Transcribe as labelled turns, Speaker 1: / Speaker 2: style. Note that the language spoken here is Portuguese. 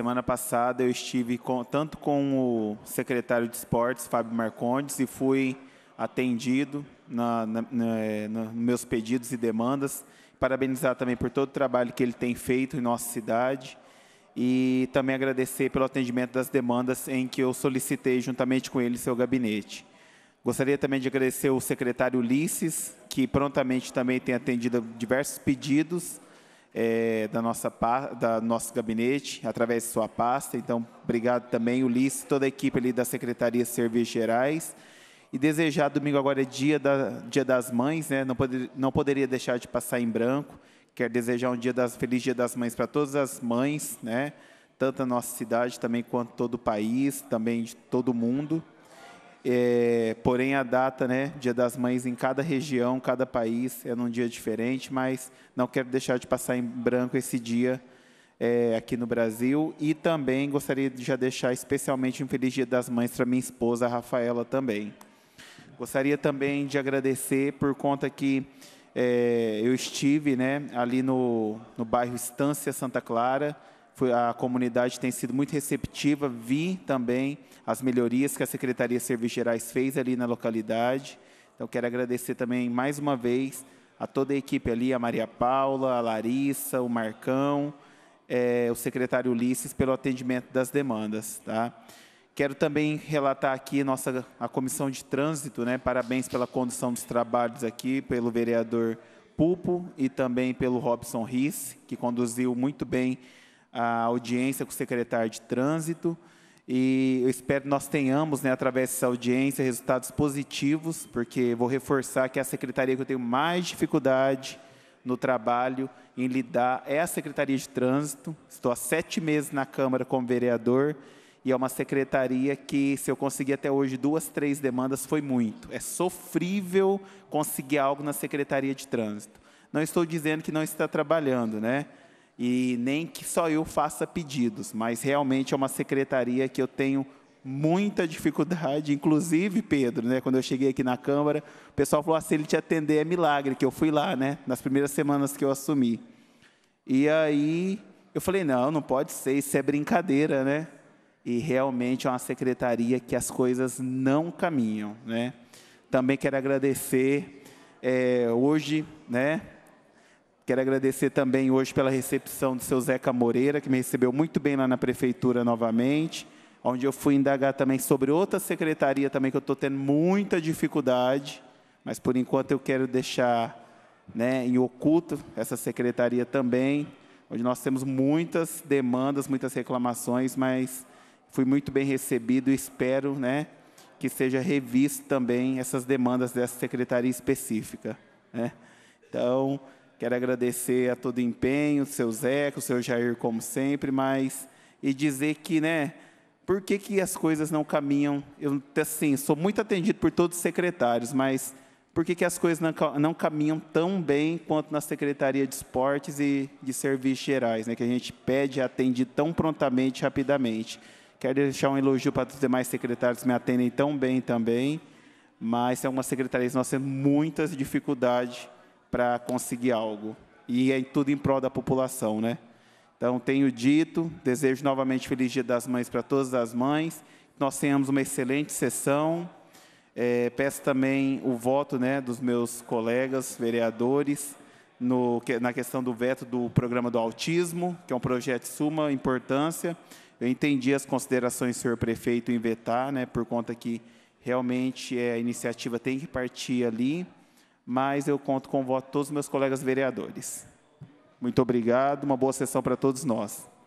Speaker 1: semana passada eu estive com, tanto com o secretário de esportes, Fábio Marcondes, e fui atendido na, na, na, eh, nos meus pedidos e demandas. Parabenizar também por todo o trabalho que ele tem feito em nossa cidade e também agradecer pelo atendimento das demandas em que eu solicitei juntamente com ele seu gabinete. Gostaria também de agradecer o secretário Ulisses, que prontamente também tem atendido diversos pedidos é, da nossa, da nosso gabinete, através de sua pasta. Então, obrigado também, Ulisses, toda a equipe ali da Secretaria de Serviços Gerais. E desejar, domingo agora é dia, da, dia das mães, né? não, poder, não poderia deixar de passar em branco. Quero desejar um dia das, feliz dia das mães para todas as mães, né? tanto a nossa cidade também quanto todo o país, também de todo mundo. É, porém, a data, né, Dia das Mães, em cada região, cada país, é num dia diferente, mas não quero deixar de passar em branco esse dia é, aqui no Brasil. E também gostaria de já deixar especialmente um Feliz Dia das Mães para minha esposa, Rafaela, também. Gostaria também de agradecer por conta que é, eu estive né, ali no, no bairro Estância Santa Clara, a comunidade tem sido muito receptiva. Vi também as melhorias que a Secretaria de Serviços Gerais fez ali na localidade. Então, quero agradecer também mais uma vez a toda a equipe ali, a Maria Paula, a Larissa, o Marcão, é, o secretário Ulisses, pelo atendimento das demandas. Tá? Quero também relatar aqui nossa, a comissão de trânsito, né? parabéns pela condução dos trabalhos aqui, pelo vereador Pupo e também pelo Robson Rice, que conduziu muito bem a audiência com o secretário de Trânsito e eu espero que nós tenhamos, né, através dessa audiência, resultados positivos, porque vou reforçar que é a secretaria que eu tenho mais dificuldade no trabalho em lidar é a Secretaria de Trânsito. Estou há sete meses na Câmara como vereador e é uma secretaria que, se eu conseguir até hoje duas, três demandas, foi muito. É sofrível conseguir algo na Secretaria de Trânsito. Não estou dizendo que não está trabalhando, né? e nem que só eu faça pedidos, mas realmente é uma secretaria que eu tenho muita dificuldade, inclusive Pedro, né? Quando eu cheguei aqui na Câmara, o pessoal falou: assim: se ele te atender é milagre, que eu fui lá, né? Nas primeiras semanas que eu assumi. E aí eu falei: não, não pode ser, isso é brincadeira, né? E realmente é uma secretaria que as coisas não caminham, né? Também quero agradecer é, hoje, né? Quero agradecer também hoje pela recepção do seu Zeca Moreira, que me recebeu muito bem lá na prefeitura novamente, onde eu fui indagar também sobre outra secretaria também que eu estou tendo muita dificuldade, mas por enquanto eu quero deixar né, em oculto essa secretaria também, onde nós temos muitas demandas, muitas reclamações, mas fui muito bem recebido e espero né, que seja revisto também essas demandas dessa secretaria específica. Né? Então, Quero agradecer a todo empenho, o seu Zeca, o seu Jair, como sempre, mas e dizer que, né, por que, que as coisas não caminham? Eu, assim, sou muito atendido por todos os secretários, mas por que, que as coisas não, não caminham tão bem quanto na Secretaria de Esportes e de Serviços Gerais, né, que a gente pede e atende tão prontamente, rapidamente. Quero deixar um elogio para os demais secretários que me atendem tão bem também, mas é uma secretaria que nós temos muitas dificuldades para conseguir algo. E é tudo em prol da população, né? Então, tenho dito, desejo novamente feliz Dia das Mães para todas as mães, nós tenhamos uma excelente sessão. É, peço também o voto né, dos meus colegas vereadores no, na questão do veto do programa do autismo, que é um projeto de suma importância. Eu entendi as considerações do senhor prefeito em vetar, né, por conta que realmente é, a iniciativa tem que partir ali mas eu conto com o voto de todos os meus colegas vereadores. Muito obrigado, uma boa sessão para todos nós.